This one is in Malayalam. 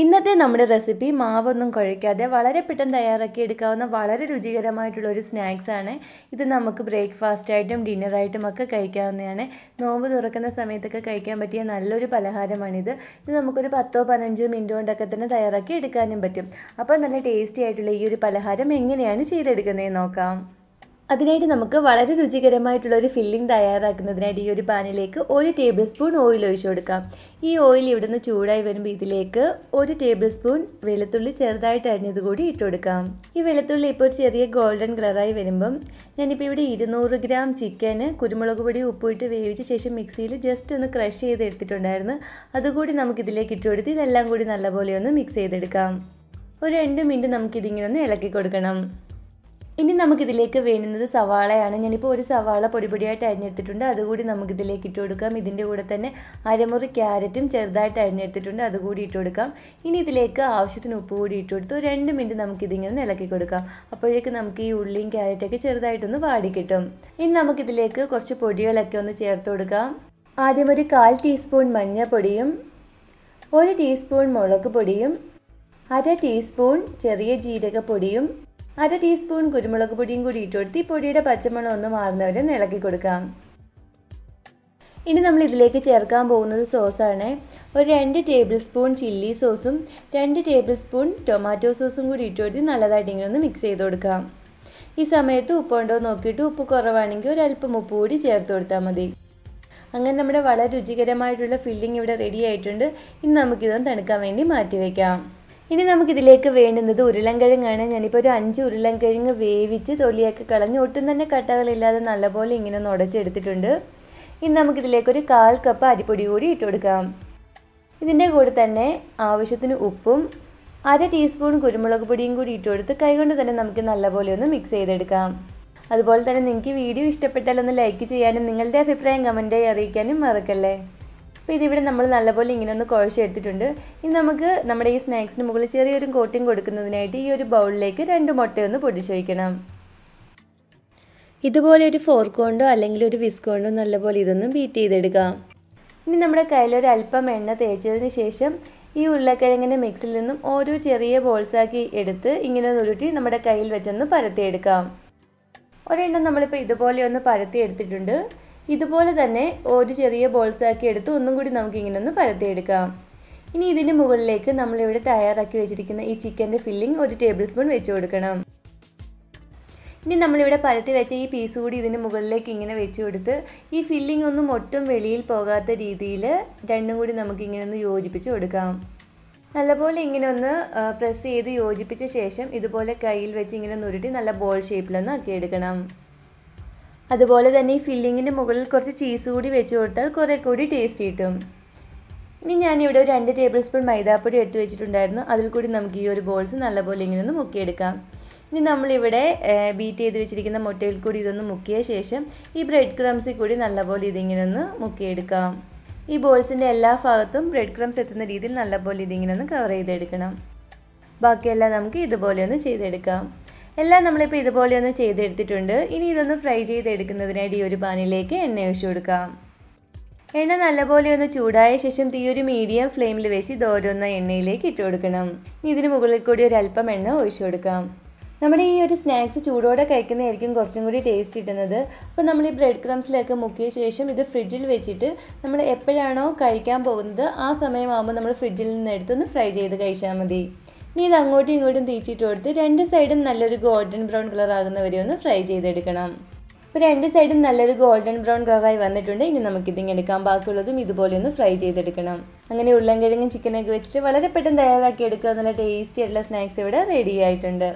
ഇന്നത്തെ നമ്മുടെ റെസിപ്പി മാവൊന്നും കുഴയ്ക്കാതെ വളരെ പെട്ടെന്ന് തയ്യാറാക്കി എടുക്കാവുന്ന വളരെ രുചികരമായിട്ടുള്ള ഒരു സ്നാക്സാണ് ഇത് നമുക്ക് ബ്രേക്ക്ഫാസ്റ്റായിട്ടും ഡിന്നറായിട്ടും ഒക്കെ കഴിക്കാവുന്നതാണ് നോമ്പ് തുറക്കുന്ന സമയത്തൊക്കെ കഴിക്കാൻ പറ്റിയ നല്ലൊരു പലഹാരമാണിത് ഇത് നമുക്കൊരു പത്തോ പതിനഞ്ചോ മിനിറ്റ് കൊണ്ടൊക്കെ തന്നെ തയ്യാറാക്കി എടുക്കാനും പറ്റും അപ്പോൾ നല്ല ടേസ്റ്റി ആയിട്ടുള്ള ഈ ഒരു പലഹാരം എങ്ങനെയാണ് ചെയ്തെടുക്കുന്നതെന്ന് നോക്കാം അതിനായിട്ട് നമുക്ക് വളരെ രുചികരമായിട്ടുള്ള ഒരു ഫില്ലിംഗ് തയ്യാറാക്കുന്നതിനായിട്ട് ഈ ഒരു പാനിലേക്ക് ഒരു ടേബിൾ സ്പൂൺ ഓയിൽ ഒഴിച്ചു കൊടുക്കാം ഈ ഓയിൽ ഇവിടുന്ന് ചൂടായി വരുമ്പോൾ ഇതിലേക്ക് ഒരു ടേബിൾ സ്പൂൺ വെളുത്തുള്ളി ചെറുതായിട്ട് അരിഞ്ഞത് കൂടി ഇട്ട് കൊടുക്കാം ഈ വെളുത്തുള്ളി ഇപ്പോൾ ചെറിയ ഗോൾഡൻ കളറായി വരുമ്പം ഞാനിപ്പോൾ ഇവിടെ ഇരുന്നൂറ് ഗ്രാം ചിക്കന് കുരുമുളക് പൊടി ഉപ്പിട്ട് വേവിച്ച ശേഷം മിക്സിയിൽ ജസ്റ്റ് ഒന്ന് ക്രഷ് ചെയ്ത് എടുത്തിട്ടുണ്ടായിരുന്നു അതുകൂടി ഇതിലേക്ക് ഇട്ട് കൊടുത്ത് ഇതെല്ലാം കൂടി നല്ലപോലെ ഒന്ന് മിക്സ് ചെയ്തെടുക്കാം ഒരു രണ്ട് മിനിറ്റ് നമുക്കിതിങ്ങനെ ഒന്ന് ഇളക്കി കൊടുക്കണം ഇനി നമുക്കിതിലേക്ക് വേണുന്നത് സവാളയാണ് ഞാനിപ്പോൾ ഒരു സവാള പൊടിപൊടിയായിട്ട് അരിഞ്ഞെടുത്തിട്ടുണ്ട് അതുകൂടി നമുക്കിതിലേക്ക് ഇട്ട് കൊടുക്കാം ഇതിൻ്റെ കൂടെ തന്നെ അരമുറി ക്യാരറ്റും ചെറുതായിട്ട് അരിഞ്ഞെടുത്തിട്ടുണ്ട് അതുകൂടി ഇട്ട് കൊടുക്കാം ഇനി ഇതിലേക്ക് ആവശ്യത്തിന് ഉപ്പ് കൂടി ഇട്ട് കൊടുത്ത് രണ്ട് മിനിറ്റ് നമുക്കിതിങ്ങനെ ഇളക്കി കൊടുക്കാം അപ്പോഴേക്ക് നമുക്ക് ഈ ഉള്ളിയും ക്യാരറ്റൊക്കെ ചെറുതായിട്ടൊന്ന് വാടി കിട്ടും ഇനി നമുക്കിതിലേക്ക് കുറച്ച് പൊടികളൊക്കെ ഒന്ന് ചേർത്ത് കൊടുക്കാം ആദ്യം ഒരു കാൽ ടീസ്പൂൺ മഞ്ഞൾപ്പൊടിയും ഒരു ടീസ്പൂൺ മുളക് പൊടിയും അര ടീസ്പൂൺ ചെറിയ ജീരകപ്പൊടിയും അര ടീസ്പൂൺ കുരുമുളക് പൊടിയും കൂടി ഇട്ടുകൊടുത്ത് ഈ പൊടിയുടെ പച്ചമണം ഒന്ന് മാറുന്നവരെ ഇളക്കി കൊടുക്കാം ഇനി നമ്മൾ ഇതിലേക്ക് ചേർക്കാൻ പോകുന്നത് സോസാണ് ഒരു രണ്ട് ടേബിൾ സ്പൂൺ ചില്ലി സോസും രണ്ട് ടേബിൾ സ്പൂൺ ടൊമാറ്റോ സോസും കൂടി ഇട്ടുകൊടുത്ത് നല്ലതായിട്ട് ഇങ്ങനെ ഒന്ന് മിക്സ് ചെയ്ത് കൊടുക്കാം ഈ സമയത്ത് ഉപ്പുണ്ടോ നോക്കിയിട്ട് ഉപ്പ് കുറവാണെങ്കിൽ ഒരല്പം ഉപ്പ് കൂടി ചേർത്ത് കൊടുത്താൽ മതി അങ്ങനെ നമ്മുടെ വളരെ രുചികരമായിട്ടുള്ള ഫില്ലിംഗ് ഇവിടെ റെഡി ആയിട്ടുണ്ട് ഇനി നമുക്കിതൊന്ന് തണുക്കാൻ വേണ്ടി മാറ്റി വയ്ക്കാം ഇനി നമുക്കിതിലേക്ക് വേണ്ടുന്നത് ഉരുളൻകിഴങ്ങാണ് ഞാനിപ്പോൾ ഒരു അഞ്ച് ഉരുളൻകിഴങ്ങ് വേവിച്ച് തൊലിയൊക്കെ കളഞ്ഞ് ഒട്ടും തന്നെ കട്ടകളില്ലാതെ നല്ലപോലെ ഇങ്ങനെ ഒന്ന് ഉടച്ചെടുത്തിട്ടുണ്ട് ഇനി നമുക്കിതിലേക്ക് ഒരു കാൽ കപ്പ് അരിപ്പൊടി കൂടി ഇട്ട് കൊടുക്കാം ഇതിൻ്റെ കൂടെ തന്നെ ആവശ്യത്തിന് ഉപ്പും അര ടീസ്പൂൺ കുരുമുളക് പൊടിയും കൂടി ഇട്ട് കൊടുത്ത് കൈകൊണ്ട് തന്നെ നമുക്ക് നല്ലപോലെ ഒന്ന് മിക്സ് ചെയ്തെടുക്കാം അതുപോലെ തന്നെ നിങ്ങൾക്ക് വീഡിയോ ഇഷ്ടപ്പെട്ടാലൊന്ന് ഒന്ന് ലൈക്ക് ചെയ്യാനും നിങ്ങളുടെ അഭിപ്രായം കമൻറ്റായി അറിയിക്കാനും മറക്കല്ലേ അപ്പോൾ ഇതിവിടെ നമ്മൾ നല്ലപോലെ ഇങ്ങനെ ഒന്ന് കുഴച്ചെടുത്തിട്ടുണ്ട് ഇനി നമുക്ക് നമ്മുടെ ഈ സ്നാക്സിന് മുകളിൽ ചെറിയൊരു കോട്ടിംഗ് കൊടുക്കുന്നതിനായിട്ട് ഈ ഒരു ബൗളിലേക്ക് രണ്ട് മുട്ടയൊന്ന് പൊടിച്ചൊഴിക്കണം ഇതുപോലെ ഒരു ഫോർക്കോണ്ടോ അല്ലെങ്കിൽ ഒരു വിസ്ക് നല്ലപോലെ ഇതൊന്ന് ബീറ്റ് ചെയ്തെടുക്കാം ഇനി നമ്മുടെ കയ്യിലൊരു അല്പം എണ്ണ തേച്ചതിന് ശേഷം ഈ ഉരുളക്കിഴങ്ങിൻ്റെ മിക്സിൽ നിന്നും ഓരോ ചെറിയ ബോൾസാക്കി എടുത്ത് ഇങ്ങനെ ഉരുട്ടി നമ്മുടെ കയ്യിൽ വെച്ചൊന്ന് പരത്തിയെടുക്കാം ഒരെണ്ണം നമ്മളിപ്പോൾ ഇതുപോലെ ഒന്ന് പരത്തി എടുത്തിട്ടുണ്ട് ഇതുപോലെ തന്നെ ഒരു ചെറിയ ബോൾസാക്കി എടുത്ത് ഒന്നും കൂടി നമുക്ക് ഇങ്ങനെ ഒന്ന് പരത്തിയെടുക്കാം ഇനി ഇതിന് മുകളിലേക്ക് നമ്മളിവിടെ തയ്യാറാക്കി വെച്ചിരിക്കുന്ന ഈ ചിക്കൻ്റെ ഫില്ലിംഗ് ഒരു ടേബിൾ സ്പൂൺ വെച്ച് കൊടുക്കണം ഇനി നമ്മളിവിടെ പരത്തി വെച്ച ഈ പീസ് കൂടി ഇതിന് മുകളിലേക്ക് ഇങ്ങനെ വെച്ച് കൊടുത്ത് ഈ ഫില്ലിംഗ് ഒന്നും ഒട്ടും വെളിയിൽ പോകാത്ത രീതിയിൽ രണ്ടും കൂടി ഇങ്ങനെ ഒന്ന് യോജിപ്പിച്ച് കൊടുക്കാം നല്ലപോലെ ഇങ്ങനെ ഒന്ന് പ്രസ് ചെയ്ത് യോജിപ്പിച്ച ശേഷം ഇതുപോലെ കയ്യിൽ വെച്ച് ഇങ്ങനെ ഉരുട്ടി നല്ല ബോൾ ഷേപ്പിലൊന്ന് ആക്കിയെടുക്കണം അതുപോലെ തന്നെ ഈ ഫില്ലിങ്ങിൻ്റെ മുകളിൽ കുറച്ച് ചീസ് കൂടി വെച്ച് കൊടുത്താൽ കുറേ കൂടി ടേസ്റ്റ് കിട്ടും ഇനി ഞാനിവിടെ ഒരു രണ്ട് ടേബിൾ സ്പൂൺ മൈദാപ്പൊടി എടുത്ത് വെച്ചിട്ടുണ്ടായിരുന്നു അതിൽ കൂടി നമുക്ക് ഈ ഒരു ബോൾസ് നല്ലപോലെ ഇങ്ങനെ ഒന്ന് മുക്കിയെടുക്കാം ഇനി നമ്മളിവിടെ ബീറ്റ് ചെയ്ത് വെച്ചിരിക്കുന്ന മുട്ടയിൽ കൂടി ഇതൊന്ന് മുക്കിയ ശേഷം ഈ ബ്രെഡ് ക്രംസിൽ കൂടി നല്ലപോലെ ഇതിങ്ങനെ ഒന്ന് മുക്കിയെടുക്കാം ഈ ബോൾസിൻ്റെ എല്ലാ ഭാഗത്തും ബ്രെഡ് ക്രംസ് എത്തുന്ന രീതിയിൽ നല്ലപോലെ ഇതിങ്ങനെ ഒന്ന് കവർ ചെയ്തെടുക്കണം ബാക്കിയെല്ലാം നമുക്ക് ഇതുപോലെ ഒന്ന് ചെയ്തെടുക്കാം എല്ലാം നമ്മളിപ്പോൾ ഇതുപോലെ ഒന്ന് ചെയ്തെടുത്തിട്ടുണ്ട് ഇനി ഇതൊന്ന് ഫ്രൈ ചെയ്തെടുക്കുന്നതിനായിട്ട് ഈ ഒരു പാനിലേക്ക് എണ്ണ ഒഴിച്ചു കൊടുക്കാം എണ്ണ നല്ലപോലെ ഒന്ന് ചൂടായ ശേഷം തീയൊരു മീഡിയം ഫ്ലെയിമിൽ വെച്ച് ഇത് ഓരോന്ന എണ്ണയിലേക്ക് ഇട്ട് കൊടുക്കണം ഇതിന് മുകളിൽ കൂടി അല്പം എണ്ണ ഒഴിച്ചു കൊടുക്കാം നമ്മുടെ ഈ ഒരു സ്നാക്സ് ചൂടോടെ കഴിക്കുന്നതായിരിക്കും കുറച്ചും കൂടി ടേസ്റ്റ് കിട്ടുന്നത് അപ്പോൾ നമ്മൾ ഈ ബ്രെഡ് ക്രംസിലൊക്കെ മുക്കിയ ശേഷം ഇത് ഫ്രിഡ്ജിൽ വെച്ചിട്ട് നമ്മൾ എപ്പോഴാണോ കഴിക്കാൻ പോകുന്നത് ആ സമയമാകുമ്പോൾ നമ്മൾ ഫ്രിഡ്ജിൽ നിന്ന് എടുത്തൊന്ന് ഫ്രൈ ചെയ്ത് കഴിച്ചാൽ മതി ഇനി ഇത് അങ്ങോട്ടും ഇങ്ങോട്ടും തിരിച്ചിട്ട് കൊടുത്ത് രണ്ട് സൈഡും നല്ലൊരു ഗോൾഡൻ ബ്രൗൺ കളർ ആകുന്നവരെ ഒന്ന് ഫ്രൈ ചെയ്തെടുക്കണം അപ്പോൾ രണ്ട് സൈഡും നല്ലൊരു ഗോൾഡൻ ബ്രൗൺ കളറായി വന്നിട്ടുണ്ട് ഇനി നമുക്കിതിങ്ങനെ എടുക്കാം ബാക്കിയുള്ളതും ഇതുപോലെ ഒന്ന് ഫ്രൈ ചെയ്തെടുക്കണം അങ്ങനെ ഉരുളൻ കിഴങ്ങും ചിക്കനൊക്കെ വെച്ചിട്ട് വളരെ പെട്ടെന്ന് തയ്യാറാക്കി എടുക്കുക നല്ല ടേസ്റ്റി ആയിട്ടുള്ള സ്നാക്സ് ഇവിടെ റെഡി ആയിട്ടുണ്ട്